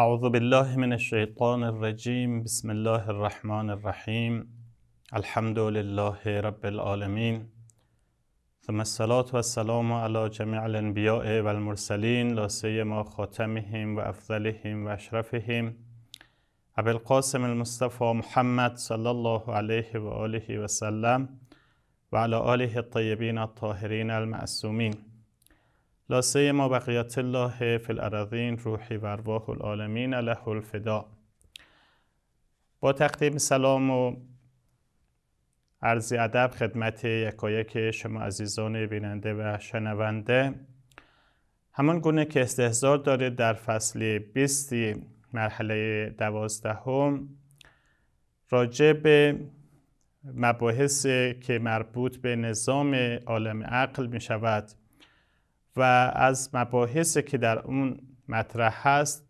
أعوذ بالله من الشيطان الرجيم بسم الله الرحمن الرحيم الحمد لله رب العالمين ثم الصلاة والسلام على جميع الأنبياء والمرسلين لا سيما خاتمهم وافضلهم وأشرفهم أبي القاسم المصطفى محمد صلى الله عليه وآله وسلم وعلى آله الطيبين الطاهرين المعصومين لاسه ما بقیات الله فی الارضین روحی و ارواح العالمین علیه الفدا با تقدیم سلام و عرض ادب خدمت یکایک شما عزیزان بیننده و شنونده همان گونه که استحضار داره در فصل 20 مرحله دوازدهم راجع به مباحث که مربوط به نظام عالم عقل می شود و از مباحثی که در اون مطرح هست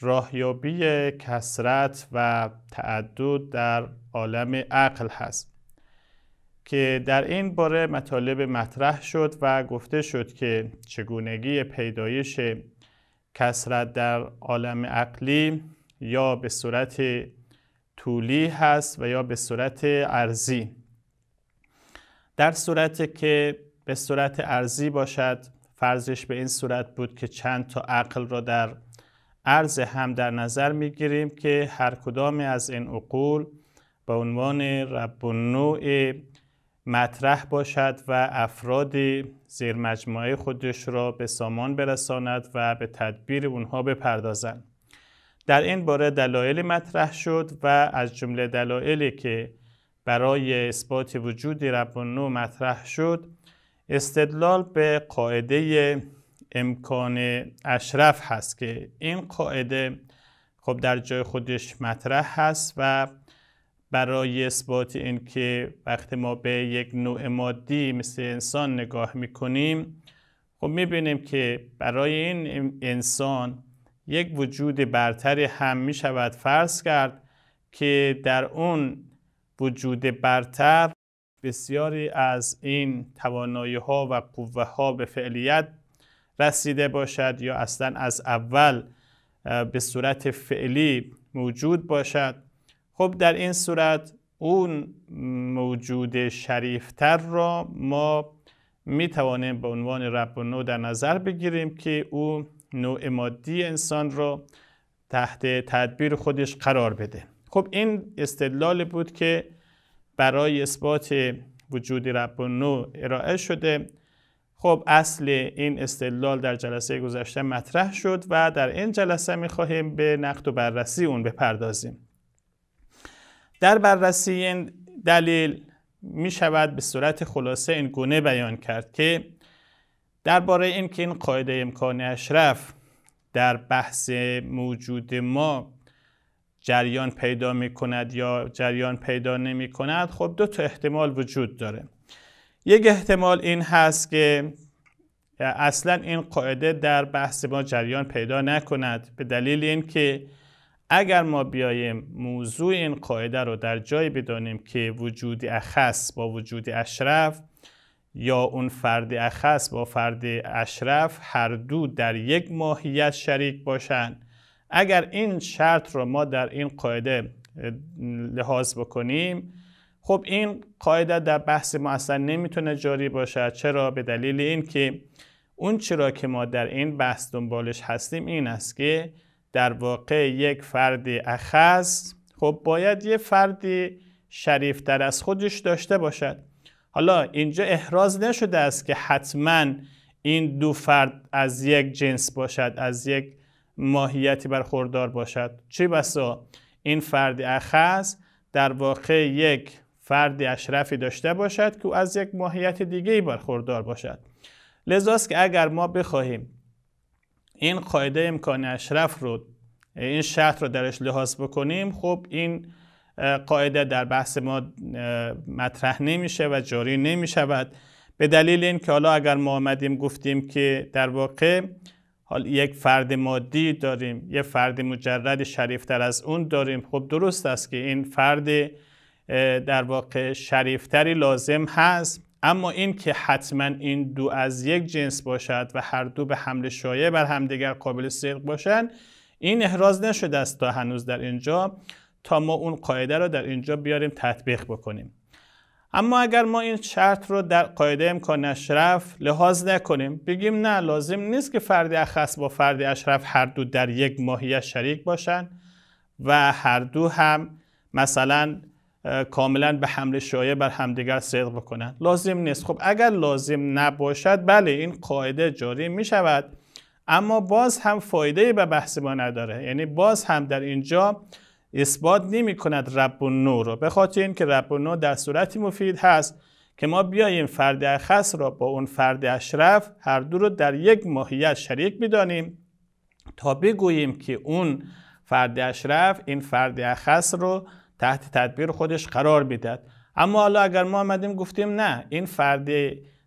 راهیابی کسرت و تعدد در عالم عقل هست که در این باره مطالب مطرح شد و گفته شد که چگونگی پیدایش کسرت در عالم عقلی یا به صورت طولی هست و یا به صورت ارزی در صورت که به صورت ارزی باشد فرضش به این صورت بود که چند تا عقل را در ارز هم در نظر می گیریم که هر کدام از این عقول به عنوان رب نوع مطرح باشد و افراد زیر مجموعه خودش را به سامان برساند و به تدبیر اونها بپردازند. در این باره دلایل مطرح شد و از جمله دلایلی که برای اثبات وجود رب نوع مطرح شد استدلال به قاعده امکان اشرف هست که این قاعده خب در جای خودش مطرح هست و برای اثبات اینکه وقتی ما به یک نوع مادی مثل انسان نگاه میکنیم خب میبینیم که برای این انسان یک وجود برتری هم میشود فرض کرد که در اون وجود برتر بسیاری از این توانایی ها و قوه ها به فعلیت رسیده باشد یا اصلا از اول به صورت فعلی موجود باشد خب در این صورت اون موجود شریفتر را ما می توانیم به عنوان رب و نو در نظر بگیریم که او نوع مادی انسان را تحت تدبیر خودش قرار بده خب این استدلال بود که برای اثبات وجود رب نو ارائه شده خب اصل این استدلال در جلسه گذشته مطرح شد و در این جلسه میخواهیم به نقد و بررسی اون بپردازیم در بررسی این دلیل می شود به صورت خلاصه این گونه بیان کرد که درباره اینکه این قاعده امکان اشرف در بحث موجود ما جریان پیدا می کند یا جریان پیدا نمی کند خب دو تا احتمال وجود داره یک احتمال این هست که اصلا این قاعده در بحث ما جریان پیدا نکند به دلیل اینکه اگر ما بیاییم موضوع این قاعده رو در جایی بدانیم که وجود اخص با وجود اشرف یا اون فرد اخص با فرد اشرف هر دو در یک ماهیت شریک باشند اگر این شرط رو ما در این قاعده لحاظ بکنیم خب این قاعده در بحث ما اصلا نمیتونه جاری باشد چرا به دلیل اینکه اون چرا که ما در این بحث دنبالش هستیم این است که در واقع یک فردی اخص خب باید یه فردی شریفتر از خودش داشته باشد حالا اینجا احراز نشده است که حتما این دو فرد از یک جنس باشد از یک ماهیتی برخوردار باشد چی بسا این فرد اخص در واقع یک فرد اشرفی داشته باشد که او از یک ماهیت دیگه برخوردار باشد لذاست که اگر ما بخواهیم این قاعده امکان اشرف رو این شرط رو درش لحاظ بکنیم خب این قاعده در بحث ما مطرح نمیشه و جاری نمیشود به دلیل اینکه حالا اگر ما آمدیم گفتیم که در واقع حال یک فرد مادی داریم یه فرد مجرد شریفتر از اون داریم خب درست است که این فرد در واقع شریفتری لازم هست اما این که حتما این دو از یک جنس باشد و هر دو به حمل شایع بر همدیگر قابل صدق باشند این احراز نشده است تا هنوز در اینجا تا ما اون قاعده را در اینجا بیاریم تطبیق بکنیم اما اگر ما این شرط رو در قاعده امکان اشرف لحاظ نکنیم بگیم نه لازم نیست که فرد اخص با فرد اشرف هر دو در یک ماهیت شریک باشن و هر دو هم مثلا کاملا به حمل شایع بر همدیگر صدق بکنن لازم نیست خب اگر لازم نباشد بله این قاعده جاری می شود اما باز هم فایده به بحث ما نداره یعنی باز هم در اینجا اثبات نمی کند رب و نو را به خاطر اینکه رب و نو در صورتی مفید هست که ما بیاییم فرد اخص را با اون فرد اشرف هر دو رو در یک ماهیت شریک بدانیم تا بگوییم که اون فرد اشرف این فرد اخص رو تحت تدبیر خودش قرار میدهد اما حالا اگر ما آمدیم گفتیم نه این فرد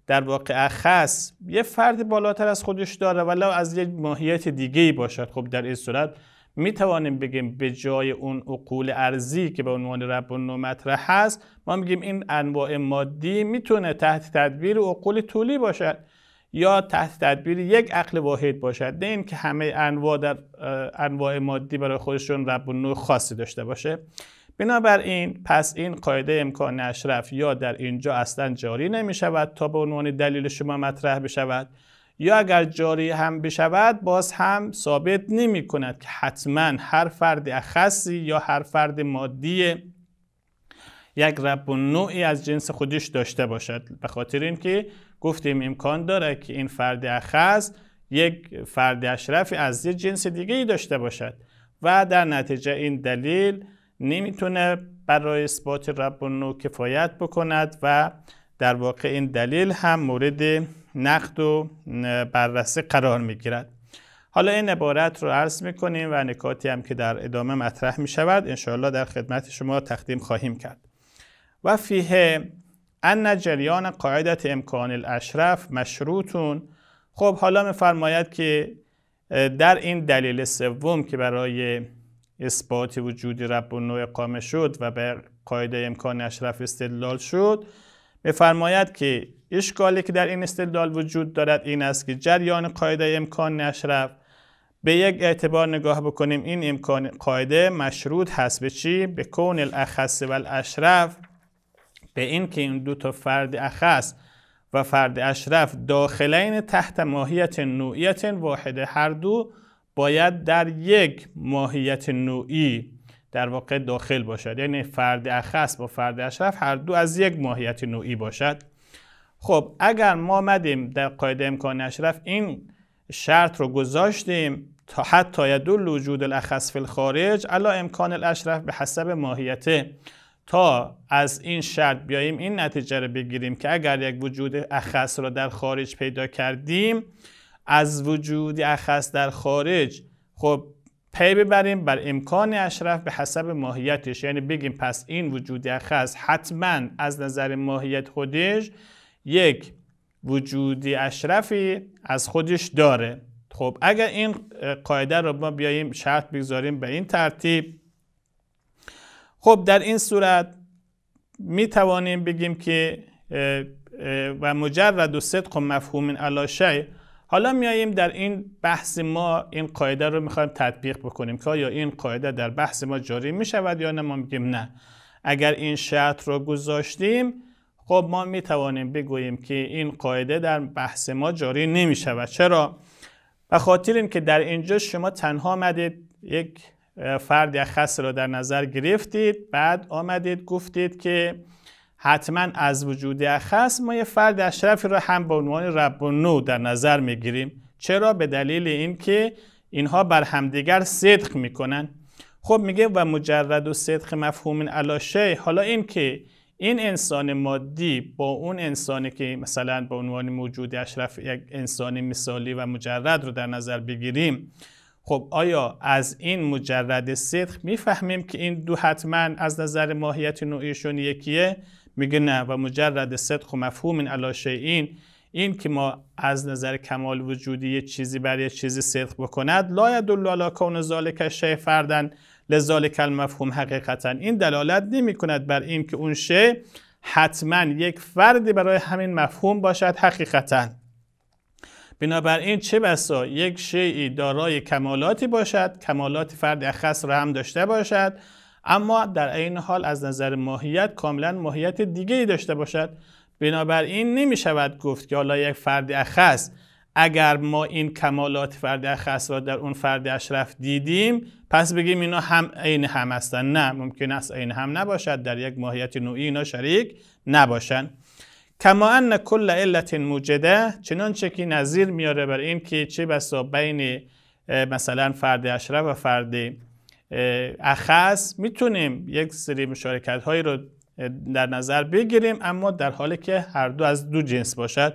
در واقع اخص یه فرد بالاتر از خودش داره ولی از یک ماهیت دیگه ای باشد خب در این صورت می توانیم بگیم به جای اون عقول ارزی که به عنوان رب و مطرح هست ما میگیم این انواع مادی میتونه تحت تدبیر عقول طولی باشد یا تحت تدبیر یک عقل واحد باشد نه اینکه همه انواع در انواع مادی برای خودشون رب و نوع خاصی داشته باشه بنابراین پس این قاعده امکان اشرف یا در اینجا اصلا جاری نمی شود تا به عنوان دلیل شما مطرح بشود یا اگر جاری هم بشود باز هم ثابت نمی کند که حتما هر فرد اخصی یا هر فرد مادی یک رب و نوعی از جنس خودش داشته باشد به خاطر اینکه گفتیم امکان داره که این فرد اخص یک فرد اشرفی از یک جنس دیگه ای داشته باشد و در نتیجه این دلیل نمیتونه برای اثبات رب و نوع کفایت بکند و در واقع این دلیل هم مورد نقد و بررسی قرار میگیرد حالا این عبارت رو عرض میکنیم و نکاتی هم که در ادامه مطرح میشود انشاءالله در خدمت شما تقدیم خواهیم کرد و فیه ان جریان قاعدت امکان الاشرف مشروطون خب حالا میفرماید که در این دلیل سوم که برای اثبات وجود رب و نوع اقامه شد و به قاعده امکان اشرف استدلال شد میفرماید که اشکالی که در این استدلال وجود دارد این است که جریان قاعده امکان نشرف به یک اعتبار نگاه بکنیم این امکان قاعده مشروط هست به چی؟ به کون الاخص و الاشرف به این که این دو تا فرد اخص و فرد اشرف داخلین تحت ماهیت نوعیت واحده هر دو باید در یک ماهیت نوعی در واقع داخل باشد یعنی فرد اخص با فرد اشرف هر دو از یک ماهیت نوعی باشد خب اگر ما آمدیم در قاعده امکان اشرف این شرط رو گذاشتیم تا حتی یدل وجود الاخص فی الخارج علا امکان الاشرف به حسب ماهیته تا از این شرط بیاییم این نتیجه رو بگیریم که اگر یک وجود اخص را در خارج پیدا کردیم از وجود اخص در خارج خب پی ببریم بر امکان اشرف به حسب ماهیتش یعنی بگیم پس این وجود اخص حتما از نظر ماهیت خودش یک وجودی اشرفی از خودش داره خب اگر این قاعده رو ما بیاییم شرط بگذاریم به این ترتیب خب در این صورت می توانیم بگیم که و مجرد و صدق و مفهوم علا شی حالا میاییم در این بحث ما این قاعده رو میخوایم تطبیق بکنیم که آیا این قاعده در بحث ما جاری می یا نه ما میگیم نه اگر این شرط رو گذاشتیم خب ما می توانیم بگوییم که این قاعده در بحث ما جاری نمی شود چرا و خاطر این که در اینجا شما تنها آمدید یک فرد یا را در نظر گرفتید بعد آمدید گفتید که حتما از وجود اخص ما یه فرد اشرفی را هم به عنوان رب و نو در نظر می گیریم چرا به دلیل اینکه اینها بر همدیگر صدق میکنن خب میگه و مجرد و صدق مفهوم علا حالا این که این انسان مادی با اون انسانی که مثلا به عنوان موجود اشرف یک انسانی مثالی و مجرد رو در نظر بگیریم خب آیا از این مجرد صدق میفهمیم که این دو حتما از نظر ماهیت نوعیشون یکیه میگه نه و مجرد صدق و مفهوم این علاشه این که ما از نظر کمال وجودی چیزی برای چیزی صدق بکند لا یدل علی کون ذالک فردن لذالک مفهوم حقیقتا این دلالت نمی کند بر که اون شی حتما یک فردی برای همین مفهوم باشد حقیقتا بنابراین چه بسا یک شیعی دارای کمالاتی باشد کمالات فرد اخص را هم داشته باشد اما در این حال از نظر ماهیت کاملا ماهیت دیگری داشته باشد بنابراین نمی شود گفت که حالا یک فرد اخص اگر ما این کمالات فرد اخص را در اون فرد اشرف دیدیم پس بگیم اینا هم عین هم هستن نه ممکن است عین هم نباشد در یک ماهیت نوعی اینا شریک نباشند کما ان کل علت موجده چنانچه که نظیر میاره بر این که چه بسا بین مثلا فرد اشرف و فرد اخص میتونیم یک سری مشارکت هایی رو در نظر بگیریم اما در حالی که هر دو از دو جنس باشد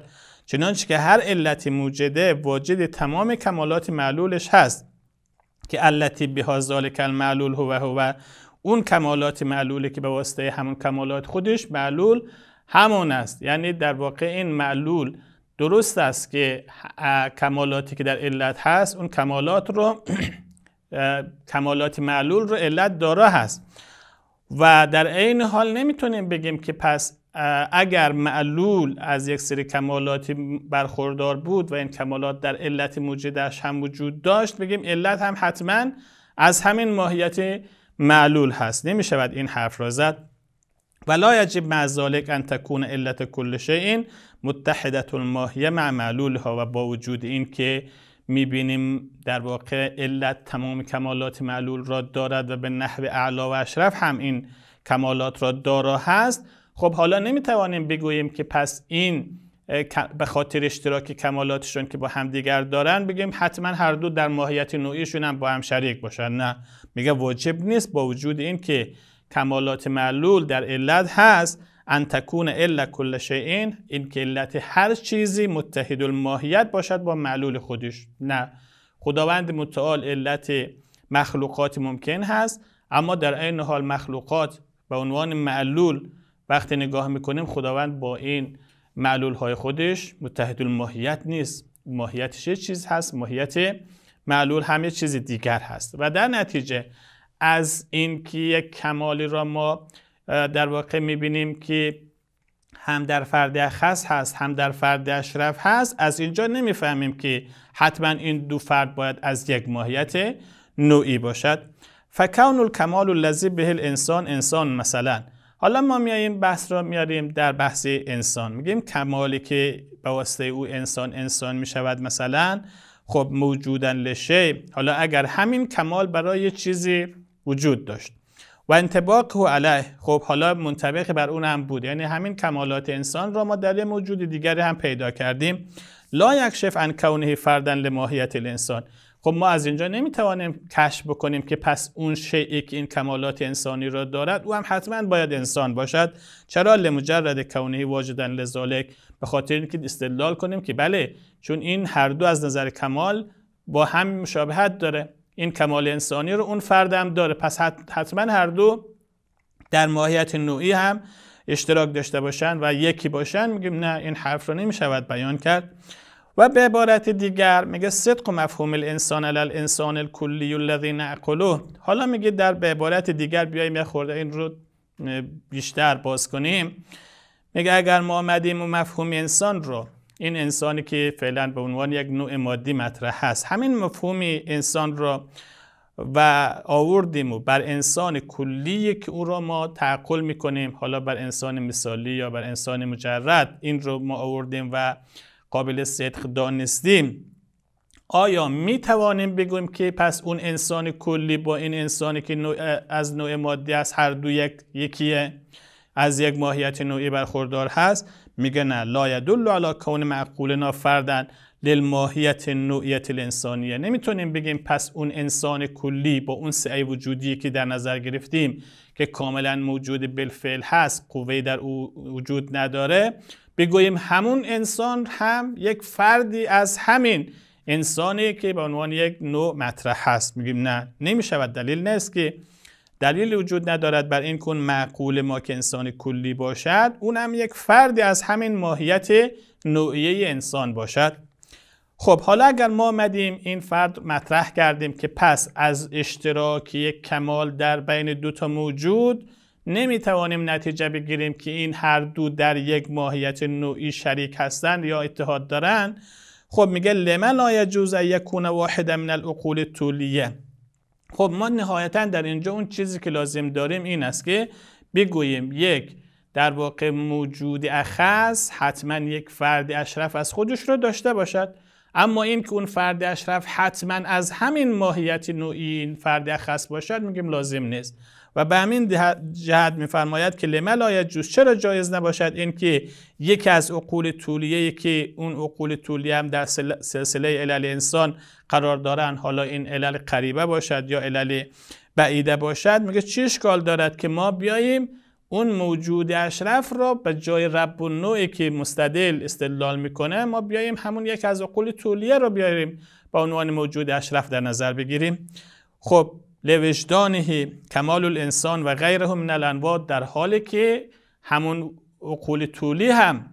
چنانچه که هر علت موجده واجد تمام کمالات معلولش هست که علتی بها ذالک معلول هو هو اون کمالات معلوله که به واسطه همون کمالات خودش معلول همون است یعنی در واقع این معلول درست است که کمالاتی که در علت هست اون کمالات رو کمالات معلول رو علت داره هست و در عین حال نمیتونیم بگیم که پس اگر معلول از یک سری کمالاتی برخوردار بود و این کمالات در علت موجدش هم وجود داشت بگیم علت هم حتما از همین ماهیت معلول هست نمیشود این حرف را زد لا یجب مع ان تکون علت کل این متحدت الماهیه مع معلولها و با وجود این که میبینیم در واقع علت تمام کمالات معلول را دارد و به نحو اعلا و اشرف هم این کمالات را دارا هست خب حالا نمیتوانیم بگوییم که پس این به خاطر اشتراک کمالاتشون که با همدیگر دارن بگیم حتما هر دو در ماهیت نوعیشون هم با هم شریک باشن نه میگه واجب نیست با وجود این که کمالات معلول در علت هست ان تکون الا کل شیء این که علت هر چیزی متحد الماهیت باشد با معلول خودش نه خداوند متعال علت مخلوقات ممکن هست اما در عین حال مخلوقات به عنوان معلول وقتی نگاه میکنیم خداوند با این معلول های خودش متحد ماهیت نیست ماهیتش یه چیز هست ماهیت معلول همه چیز دیگر هست و در نتیجه از این که یک کمالی را ما در واقع میبینیم که هم در فرد خاص هست هم در فرد اشرف هست از اینجا نمیفهمیم که حتما این دو فرد باید از یک ماهیت نوعی باشد فکون الکمال الذی به الانسان انسان مثلا حالا ما میاییم بحث را میاریم در بحث انسان میگیم کمالی که به واسطه او انسان انسان میشود مثلا خب موجودن لشه حالا اگر همین کمال برای چیزی وجود داشت و انتباق و علیه خب حالا منطبق بر اون هم بود یعنی همین کمالات انسان را ما در موجود دیگری هم پیدا کردیم لا یکشف ان کونه فردن لماهیت الانسان خب ما از اینجا نمیتوانیم کشف بکنیم که پس اون شیعی که این کمالات انسانی را دارد او هم حتما باید انسان باشد چرا لمجرد کونهی واجدن لذالک به خاطر اینکه استدلال کنیم که بله چون این هر دو از نظر کمال با هم مشابهت داره این کمال انسانی رو اون فرد هم داره پس حتما هر دو در ماهیت نوعی هم اشتراک داشته باشن و یکی باشن میگیم نه این حرف رو نمیشود بیان کرد و به عبارت دیگر میگه صدق و مفهوم الانسان علی الانسان الکلی الذی نعقله حالا میگه در به عبارت دیگر بیایم یه خورده این رو بیشتر باز کنیم میگه اگر ما آمدیم و مفهوم انسان رو این انسانی که فعلا به عنوان یک نوع مادی مطرح هست همین مفهوم انسان را و آوردیم و بر انسان کلی که او را ما تعقل میکنیم حالا بر انسان مثالی یا بر انسان مجرد این رو ما آوردیم و قابل صدق دانستیم آیا می توانیم بگویم که پس اون انسان کلی با این انسانی که از نوع مادی است هر دو یک یکیه از یک ماهیت نوعی برخوردار هست میگه نه لا یدل علی کون معقولنا نافردن للماهیت نوعیت الانسانیه نمیتونیم بگیم پس اون انسان کلی با اون سعی وجودی که در نظر گرفتیم که کاملا موجود بالفعل هست قوه در او وجود نداره بگوییم همون انسان هم یک فردی از همین انسانی که به عنوان یک نوع مطرح هست میگیم نه نمیشود دلیل نیست که دلیل وجود ندارد بر این کن معقول ما که انسان کلی باشد اون هم یک فردی از همین ماهیت نوعیه انسان باشد خب حالا اگر ما آمدیم این فرد مطرح کردیم که پس از اشتراک یک کمال در بین دو تا موجود نمی توانیم نتیجه بگیریم که این هر دو در یک ماهیت نوعی شریک هستند یا اتحاد دارند خب میگه لمن لا یجوز ان یکون واحد من العقول طولیه خب ما نهایتا در اینجا اون چیزی که لازم داریم این است که بگوییم یک در واقع موجود اخص حتما یک فرد اشرف از خودش رو داشته باشد اما این که اون فرد اشرف حتما از همین ماهیت نوعی این فرد اخص باشد میگیم لازم نیست و به همین جهت میفرماید که لمل آیت جوز چرا جایز نباشد اینکه یکی از عقول طولیه که اون عقول طولیه هم در سلسله علل انسان قرار دارن حالا این علل قریبه باشد یا علل بعیده باشد میگه چه اشکال دارد که ما بیاییم اون موجود اشرف را به جای رب و نوعی که مستدل استدلال میکنه ما بیاییم همون یکی از عقول طولیه را بیاریم با عنوان موجود اشرف در نظر بگیریم خب لوجدانه کمال الانسان و غیره من الانواع در حالی که همون عقول طولی هم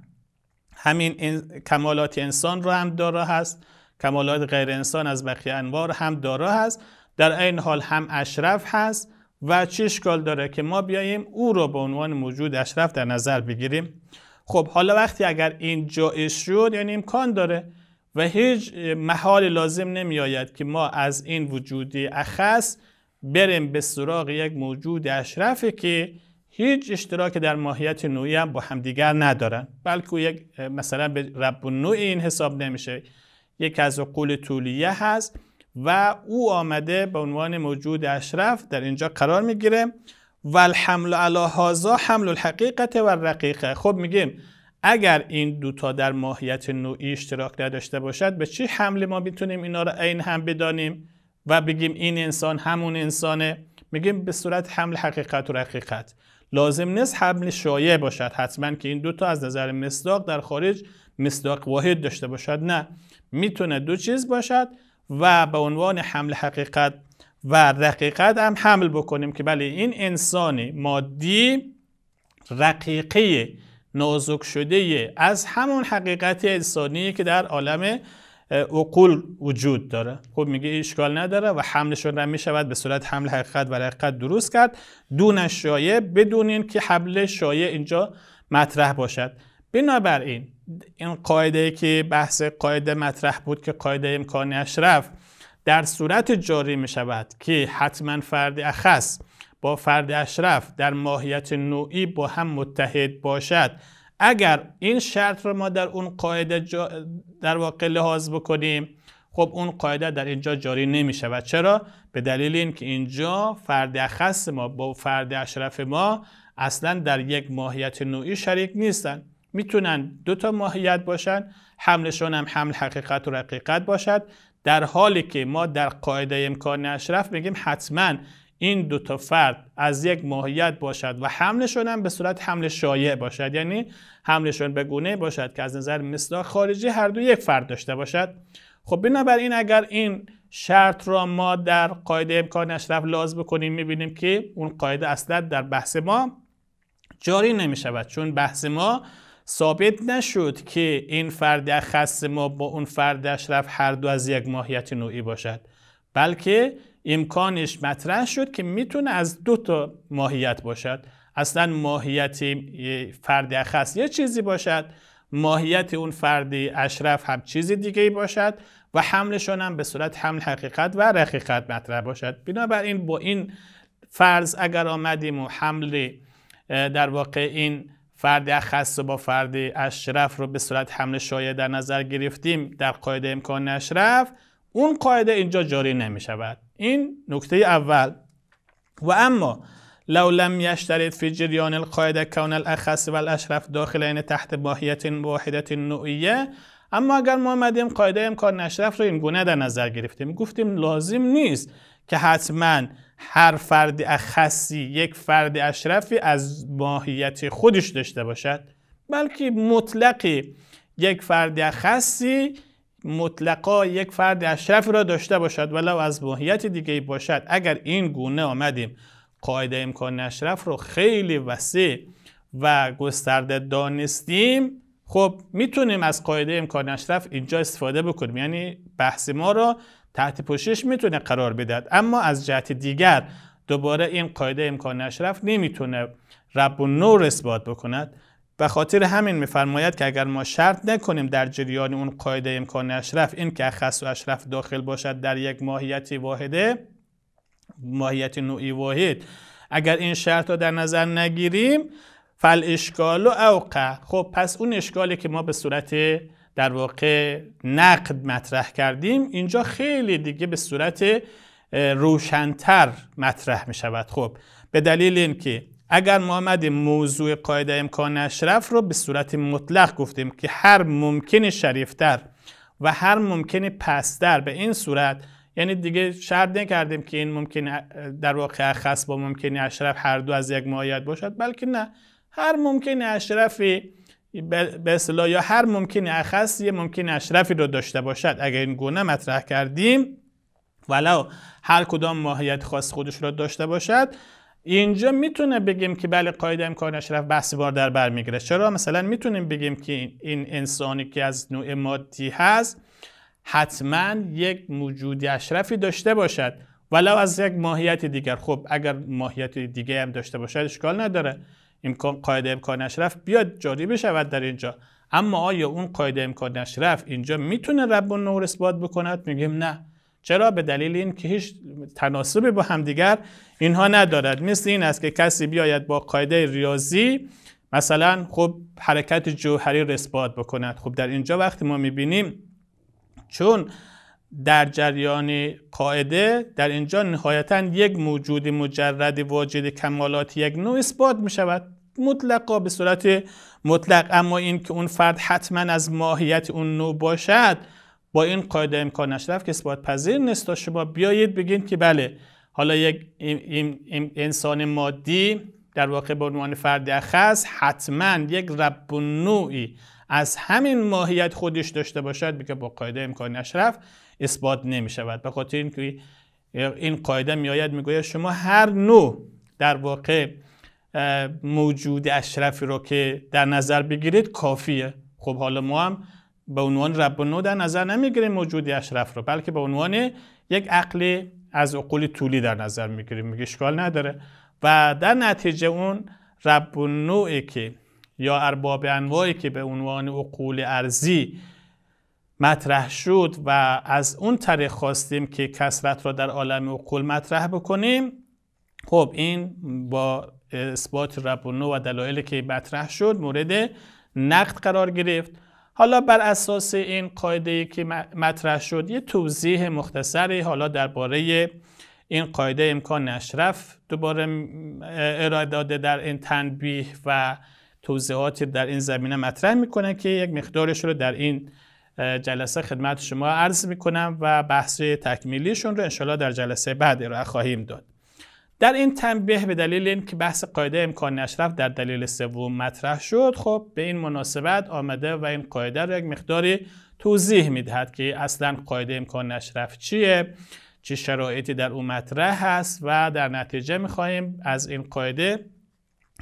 همین کمالات انسان رو هم دارا هست کمالات غیر انسان از بقیه انوار هم دارا هست در این حال هم اشرف هست و چه اشکال داره که ما بیاییم او رو به عنوان موجود اشرف در نظر بگیریم خب حالا وقتی اگر این جایز شد یعنی امکان داره و هیچ محال لازم نمی آید که ما از این وجودی اخص بریم به سراغ یک موجود اشرفه که هیچ اشتراک در ماهیت نوعی هم با همدیگر ندارن بلکه یک مثلا به رب نوع این حساب نمیشه یک از قول طولیه هست و او آمده به عنوان موجود اشرف در اینجا قرار میگیره و الحمل علی هازا حمل الحقیقت و رقیقه خب میگیم اگر این دوتا در ماهیت نوعی اشتراک نداشته باشد به چی حمل ما میتونیم اینا را عین هم بدانیم و بگیم این انسان همون انسانه میگیم به صورت حمل حقیقت و حقیقت لازم نیست حمل شایع باشد حتما که این دوتا از نظر مصداق در خارج مصداق واحد داشته باشد نه میتونه دو چیز باشد و به عنوان حمل حقیقت و رقیقت هم حمل بکنیم که بله این انسان مادی رقیقی نازک شده از همون حقیقت انسانی که در عالم عقول وجود داره خب میگه اشکال نداره و حمل رو میشود به صورت حمل حقیقت و حقیقت درست کرد دون شایع بدون که حمل شایع اینجا مطرح باشد بنابراین این قاعده که بحث قاعده مطرح بود که قاعده امکان اشرف در صورت جاری می شود که حتما فرد اخص با فرد اشرف در ماهیت نوعی با هم متحد باشد اگر این شرط رو ما در اون قاعده در واقع لحاظ بکنیم خب اون قاعده در اینجا جاری نمی شود چرا به دلیل اینکه اینجا فرد خاص ما با فرد اشرف ما اصلا در یک ماهیت نوعی شریک نیستن میتونن دو تا ماهیت باشن حملشون هم حمل حقیقت و رقیقت باشد در حالی که ما در قاعده امکان اشرف میگیم حتما این دو تا فرد از یک ماهیت باشد و حملشون هم به صورت حمل شایع باشد یعنی حملشون به گونه باشد که از نظر مصداق خارجی هر دو یک فرد داشته باشد خب بنابراین اگر این شرط را ما در قاعده امکان اشرف لازم بکنیم میبینیم که اون قاعده اصلا در بحث ما جاری نمی شود چون بحث ما ثابت نشد که این فرد خاص ما با اون فرد اشرف هر دو از یک ماهیت نوعی باشد بلکه امکانش مطرح شد که میتونه از دو تا ماهیت باشد اصلا ماهیت فرد اخص یه چیزی باشد ماهیت اون فرد اشرف هم چیزی دیگه ای باشد و حملشان هم به صورت حمل حقیقت و رقیقت مطرح باشد بنابراین با این فرض اگر آمدیم و حمل در واقع این فرد اخص با فرد اشرف رو به صورت حمل شایع در نظر گرفتیم در قاعده امکان اشرف اون قاعده اینجا جاری نمی شود این نکته اول و اما لو لم یشترط فی جریان القاعده کون الاخص و الاشرف این تحت ماهیت واحدت نوعیه اما اگر ما آمدیم قاعده امکان نشرف رو این گونه در نظر گرفتیم گفتیم لازم نیست که حتما هر فرد اخصی یک فرد اشرفی از ماهیت خودش داشته باشد بلکه مطلقی یک فرد اخصی مطلقا یک فرد اشرف را داشته باشد ولو از ماهیت دیگه باشد اگر این گونه آمدیم قاعده امکان اشرف رو خیلی وسیع و گسترده دانستیم خب میتونیم از قاعده امکان اشرف اینجا استفاده بکنیم یعنی بحث ما را تحت پوشش میتونه قرار بدهد اما از جهت دیگر دوباره این قاعده امکان اشرف نمیتونه رب و نور اثبات بکند و خاطر همین میفرماید که اگر ما شرط نکنیم در جریان اون قاعده امکان اشرف این که اخص و اشرف داخل باشد در یک ماهیتی واحده ماهیت نوعی واحد اگر این شرط رو در نظر نگیریم فل اشکال و اوقع خب پس اون اشکالی که ما به صورت در واقع نقد مطرح کردیم اینجا خیلی دیگه به صورت روشنتر مطرح می شود خب به دلیل اینکه اگر ما آمدیم موضوع قاعده امکان اشرف رو به صورت مطلق گفتیم که هر ممکن شریفتر و هر ممکن پستر به این صورت یعنی دیگه شرط نکردیم که این ممکن در واقع خاص با ممکن اشرف هر دو از یک ماهیت باشد بلکه نه هر ممکن اشرفی به اصطلاح یا هر ممکن اخص یه ممکن اشرفی رو داشته باشد اگر این گونه مطرح کردیم ولو هر کدام ماهیت خاص خودش را داشته باشد اینجا میتونه بگیم که بله قاید امکان اشرف بحثی بار در بر میگیره چرا مثلا میتونیم بگیم که این انسانی که از نوع مادی هست حتما یک موجود اشرفی داشته باشد ولو از یک ماهیت دیگر خب اگر ماهیت دیگه هم داشته باشد اشکال نداره امکان قاعده امکان اشرف بیاد جاری بشود در اینجا اما آیا اون قاعده امکان اشرف اینجا میتونه رب و نور اثبات بکند میگیم نه چرا به دلیل این که هیچ تناسبی با همدیگر اینها ندارد مثل این است که کسی بیاید با قاعده ریاضی مثلا خب حرکت جوهری رسبات اثبات بکند خب در اینجا وقتی ما میبینیم چون در جریان قاعده در اینجا نهایتا یک موجود مجرد واجد کمالات یک نوع اثبات می شود مطلقا به صورت مطلق اما این که اون فرد حتما از ماهیت اون نوع باشد با این قاعده امکان اشرف که اثبات پذیر نیست شما بیایید بگین که بله حالا یک انسان مادی در واقع به عنوان فرد اخص حتما یک رب نوعی از همین ماهیت خودش داشته باشد بگه با قاعده امکان اشرف اثبات نمی شود به خاطر اینکه این قاعده می آید میگوید شما هر نوع در واقع موجود اشرفی رو که در نظر بگیرید کافیه خب حالا ما هم به عنوان رب نو در نظر نمیگیریم موجودی اشرف رو بلکه به عنوان یک عقل از عقول طولی در نظر میگیریم میگه اشکال نداره و در نتیجه اون رب نوعی که یا ارباب انواعی که به عنوان عقول ارزی مطرح شد و از اون طریق خواستیم که کسرت را در عالم عقول مطرح بکنیم خب این با اثبات رب و دلایلی که مطرح شد مورد نقد قرار گرفت حالا بر اساس این قاعده که مطرح شد یه توضیح مختصری حالا درباره این قاعده امکان نشرف دوباره ارائه داده در این تنبیه و توضیحاتی در این زمینه مطرح میکنه که یک مقدارش رو در این جلسه خدمت شما عرض میکنم و بحث تکمیلیشون رو انشالله در جلسه بعد ارائه خواهیم داد در این تنبیه به دلیل اینکه بحث قاعده امکان اشرف در دلیل سوم مطرح شد خب به این مناسبت آمده و این قاعده رو یک مقداری توضیح میدهد که اصلا قاعده امکان اشرف چیه چه چی شرایطی در او مطرح هست و در نتیجه میخواهیم از این قاعده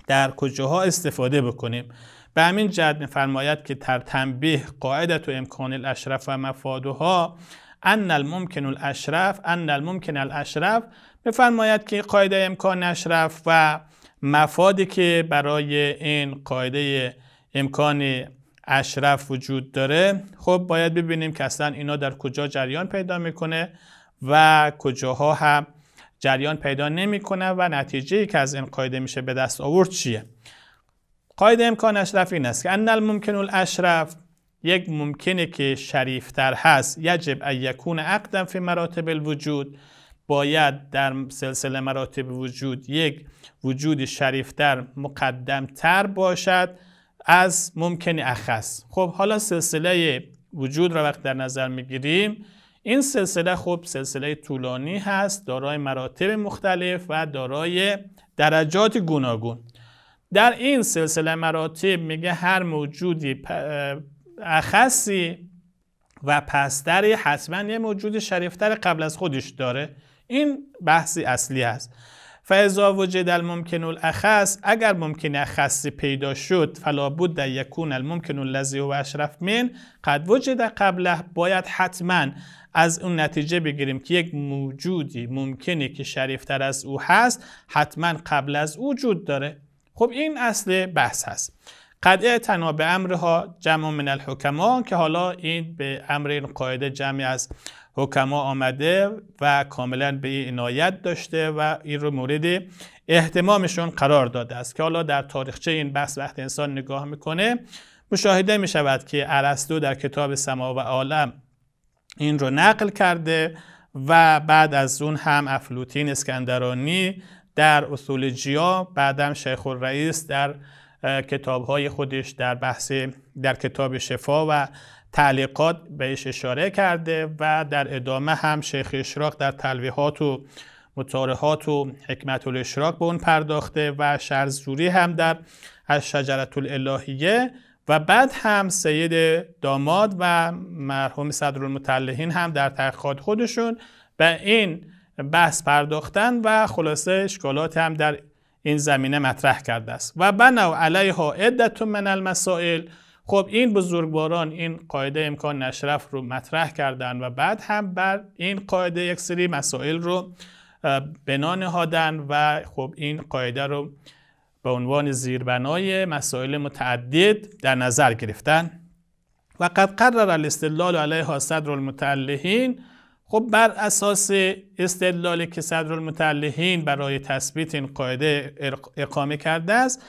در کجاها استفاده بکنیم به همین جد میفرماید که تر تنبیه قاعده تو امکان الاشرف و مفادوها ان الممکن الاشرف ان الممکن الاشرف میفرماید که قاعده امکان اشرف و مفادی که برای این قاعده امکان اشرف وجود داره خب باید ببینیم که اصلا اینا در کجا جریان پیدا میکنه و کجاها هم جریان پیدا نمیکنه و نتیجه که از این قاعده میشه به دست آورد چیه قاعده امکان اشرف این است که ان الممکن الاشرف یک ممکنه که شریفتر هست یجب ان یکون عقدا فی مراتب الوجود باید در سلسله مراتب وجود یک وجود شریفتر مقدمتر باشد از ممکن اخص خب حالا سلسله وجود را وقت در نظر میگیریم این سلسله خب سلسله طولانی هست دارای مراتب مختلف و دارای درجات گوناگون در این سلسله مراتب میگه هر موجودی اخصی و پستری حتما یه موجود شریفتر قبل از خودش داره این بحثی اصلی هست فاذا وجد الممکن الاخص اگر ممکن اخصی پیدا شد فلا بود در یکون الممکن الذی و اشرف من قد وجد قبله باید حتما از اون نتیجه بگیریم که یک موجودی ممکنه که شریفتر از او هست حتما قبل از او وجود داره خب این اصل بحث هست قد تنها به امرها جمع من الحکما که حالا این به امر این قاعده جمعی از حکما آمده و کاملا به این عنایت داشته و این رو مورد احتمامشون قرار داده است که حالا در تاریخچه این بحث وقت انسان نگاه میکنه مشاهده میشود که ارسطو در کتاب سما و عالم این رو نقل کرده و بعد از اون هم افلوتین اسکندرانی در اصول جیا بعدم شیخ الرئیس در کتاب های خودش در بحث در کتاب شفا و تعلیقات بهش اشاره کرده و در ادامه هم شیخ اشراق در تلویحات و مطارحات و حکمت الاشراق به اون پرداخته و شرزوری هم در از شجرت الالهیه و بعد هم سید داماد و مرحوم صدرالمتلهین هم در تحقیقات خودشون به این بحث پرداختن و خلاصه اشکالات هم در این زمینه مطرح کرده است و بنو علیها عدت من المسائل خب این بزرگواران این قاعده امکان نشرف رو مطرح کردند و بعد هم بر این قاعده یک سری مسائل رو بنا نهادن و خب این قاعده رو به عنوان زیربنای مسائل متعدد در نظر گرفتن و قد قرر الاستدلال علیها صدر المتعلهین خب بر اساس استدلال که صدرالمتعلهین برای تثبیت این قاعده اقامه کرده است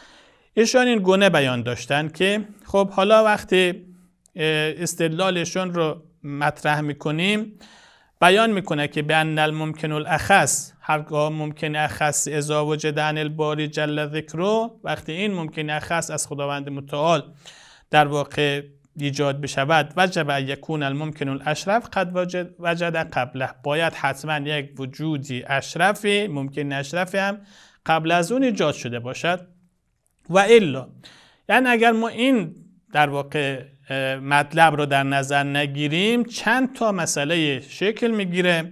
ایشان این گونه بیان داشتند که خب حالا وقتی استدلالشون رو مطرح میکنیم بیان میکنه که به ان الممکن الاخص هرگاه ممکن اخص ازا وجد عن الباری جل ذکرو وقتی این ممکن اخص از خداوند متعال در واقع ایجاد بشود وجب یکون الممکن الاشرف قد وجد قبله باید حتما یک وجودی اشرفی ممکن اشرفی هم قبل از اون ایجاد شده باشد و الا یعنی اگر ما این در واقع مطلب رو در نظر نگیریم چند تا مسئله شکل میگیره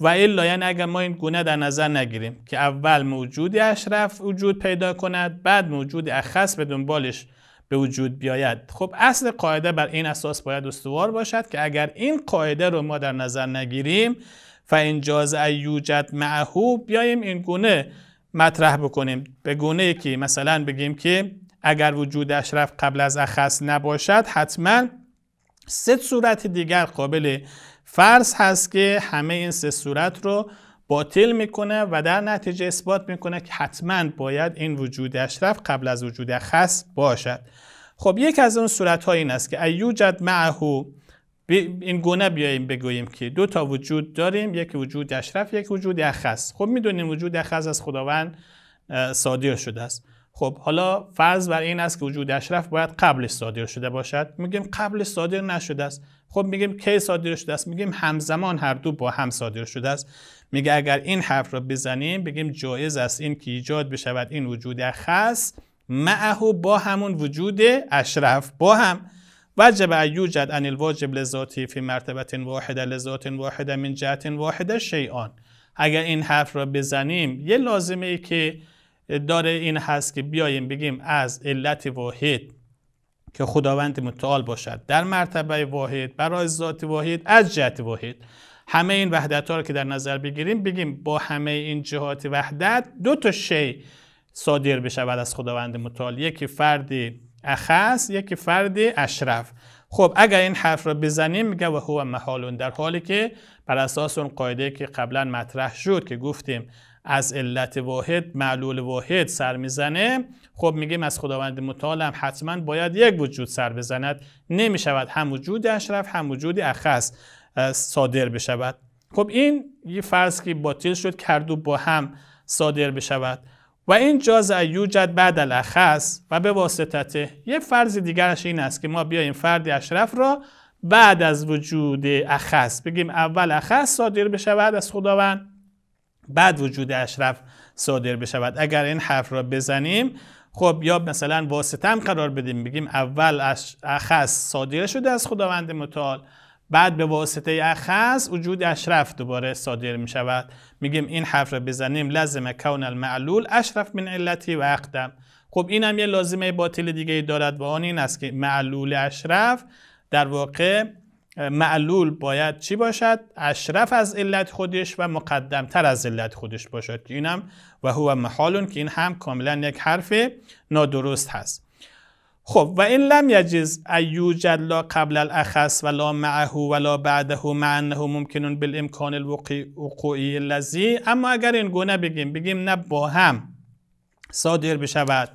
و الا یعنی اگر ما این گونه در نظر نگیریم که اول موجود اشرف وجود پیدا کند بعد موجود اخص به دنبالش وجود بیاید خب اصل قاعده بر این اساس باید استوار باشد که اگر این قاعده رو ما در نظر نگیریم و انجاز معهوب ایوجد معهو بیاییم این گونه مطرح بکنیم به گونه که مثلا بگیم که اگر وجود اشرف قبل از اخص نباشد حتما سه صورت دیگر قابل فرض هست که همه این سه صورت رو باطل میکنه و در نتیجه اثبات میکنه که حتما باید این وجود اشرف قبل از وجود خص باشد خب یک از اون صورت ها این است که ایوجد معهو این گونه بیاییم بگوییم که دو تا وجود داریم یک وجود اشرف یک وجود اخص خب میدونیم وجود اخص از خداوند صادر شده است خب حالا فرض بر این است که وجود اشرف باید قبل صادر شده باشد میگیم قبل صادر نشده است خب میگیم کی صادر شده است میگیم همزمان هر دو با هم صادر شده است میگه اگر این حرف را بزنیم بگیم جایز است این که ایجاد بشود این وجود خاص معه با همون وجود اشرف با هم وجب یوجد ان الواجب لذاتی فی مرتبت واحده لذات واحده من جهت واحده شیئان اگر این حرف را بزنیم یه لازمه ای که داره این هست که بیاییم بگیم از علت واحد که خداوند متعال باشد در مرتبه واحد برای ذات واحد از جهت واحد همه این وحدت ها رو که در نظر بگیریم بگیم با همه این جهات وحدت دو تا شی صادر بشود از خداوند متعال یکی فردی اخص یکی فردی اشرف خب اگر این حرف را بزنیم میگه و هو محالون در حالی که بر اساس اون قاعده که قبلا مطرح شد که گفتیم از علت واحد معلول واحد سر میزنه خب میگیم از خداوند متعال هم حتما باید یک وجود سر بزند نمیشود هم وجود اشرف هم وجود اخص صادر بشود خب این یه فرض که باطل شد کردو با هم صادر بشود و این جاز یوجد بعد الاخص و به واسطته یه فرض دیگرش این است که ما بیاییم فرد اشرف را بعد از وجود اخص بگیم اول اخص صادر بشود از خداوند بعد وجود اشرف صادر بشود اگر این حرف را بزنیم خب یا مثلا واسطه هم قرار بدیم بگیم اول اخص صادر شده از خداوند متعال بعد به واسطه اخذ وجود اشرف دوباره صادر می شود میگیم این حرف را بزنیم لازم کون المعلول اشرف من علتی و اقدم خب این هم یه لازمه باطل دیگه دارد و آن این است که معلول اشرف در واقع معلول باید چی باشد؟ اشرف از علت خودش و مقدم تر از علت خودش باشد اینم و هو محالون که این هم کاملا یک حرف نادرست هست خب و این لم یجز ایوجد لا قبل الاخص ولا معه ولا بعده مع انه ممکنون بالامکان الوقوعی لذی اما اگر این گونه بگیم بگیم نه با هم صادر بشود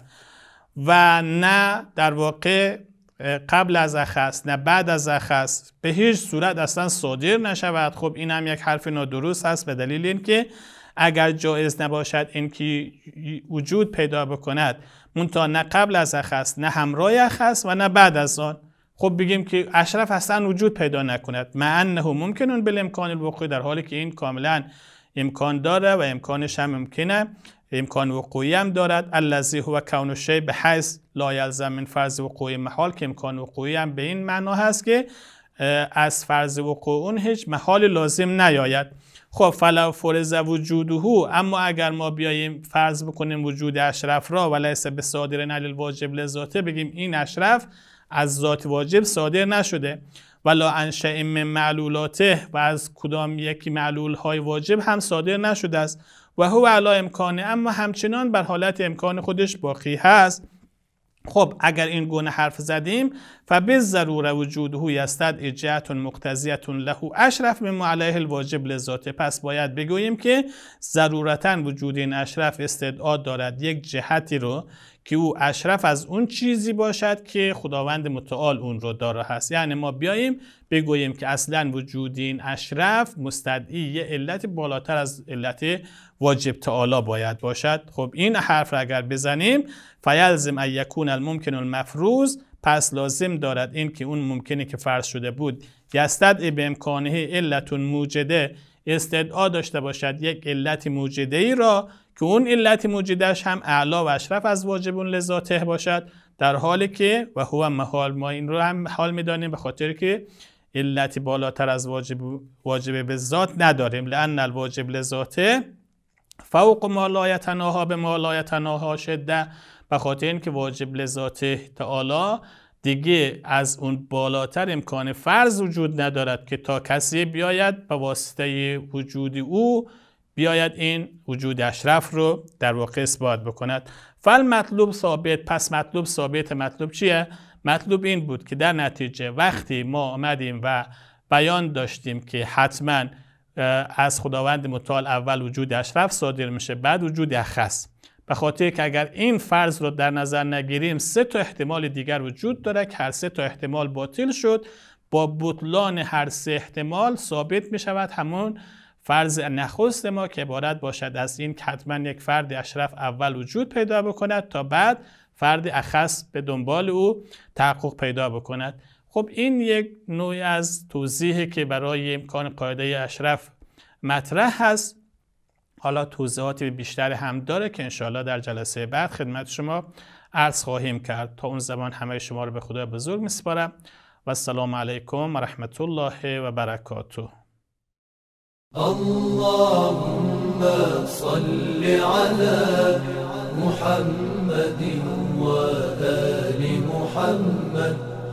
و نه در واقع قبل از اخص نه بعد از اخص به هیچ صورت اصلا صادر نشود خب این هم یک حرف نادرست است به دلیل اینکه اگر جایز نباشد اینکه وجود پیدا بکند تا نه قبل از اخص نه همراه اخص و نه بعد از آن خب بگیم که اشرف اصلا وجود پیدا نکند مع انه ممکنون امکان الوقوع در حالی که این کاملا امکان داره و امکانش هم ممکنه امکان وقوعی هم دارد الذی هو کون شی به حیث لا یلزم من فرض وقوع محال که امکان وقوعی هم به این معنا هست که از فرض وقوع اون هیچ محال لازم نیاید خب فلا فرز وجوده اما اگر ما بیاییم فرض بکنیم وجود اشرف را ولیس به صادر نیل واجب لذاته بگیم این اشرف از ذات واجب صادر نشده ولا لا من معلولاته و از کدام یکی معلول های واجب هم صادر نشده است و هو علا امکانه اما همچنان بر حالت امکان خودش باقی هست خب اگر این گونه حرف زدیم فبز وجود وجوده یستد اجعت مقتضیت له اشرف به علیه الواجب لذاته پس باید بگوییم که ضرورتا وجود این اشرف استدعا دارد یک جهتی رو که او اشرف از اون چیزی باشد که خداوند متعال اون رو داره هست یعنی ما بیاییم بگوییم که اصلا وجود این اشرف مستدعی یه علت بالاتر از علت واجب تعالی باید باشد خب این حرف را اگر بزنیم فیلزم ان یکون الممکن المفروض پس لازم دارد این که اون ممکنه که فرض شده بود یستدعی به امکانه علتون موجده استدعا داشته باشد یک علت موجده ای را که اون علت موجدهش هم اعلا و اشرف از واجبون لذاته باشد در حالی که و هو محال ما این رو هم حال میدانیم به خاطر که علتی بالاتر از واجب, واجب به ذات نداریم لان الواجب لذاته فوق ما لایتناها به ما لایتناها شده به خاطر اینکه واجب لذاته تعالی دیگه از اون بالاتر امکان فرض وجود ندارد که تا کسی بیاید به واسطه وجود او بیاید این وجود اشرف رو در واقع اثبات بکند فل مطلوب ثابت پس مطلوب ثابت مطلوب چیه؟ مطلوب این بود که در نتیجه وقتی ما آمدیم و بیان داشتیم که حتماً از خداوند متعال اول وجود اشرف صادر میشه بعد وجود اخص به خاطر که اگر این فرض رو در نظر نگیریم سه تا احتمال دیگر وجود داره که هر سه تا احتمال باطل شد با بطلان هر سه احتمال ثابت می شود همون فرض نخست ما که عبارت باشد از این که حتما یک فرد اشرف اول وجود پیدا بکند تا بعد فرد اخص به دنبال او تحقق پیدا بکند خب این یک نوعی از توضیحی که برای امکان قاعده اشرف مطرح هست حالا توضیحات بیشتر هم داره که انشاءالله در جلسه بعد خدمت شما عرض خواهیم کرد تا اون زمان همه شما رو به خدا بزرگ میسپارم و السلام علیکم و رحمت الله و برکاته اللهم صل علی محمد آل محمد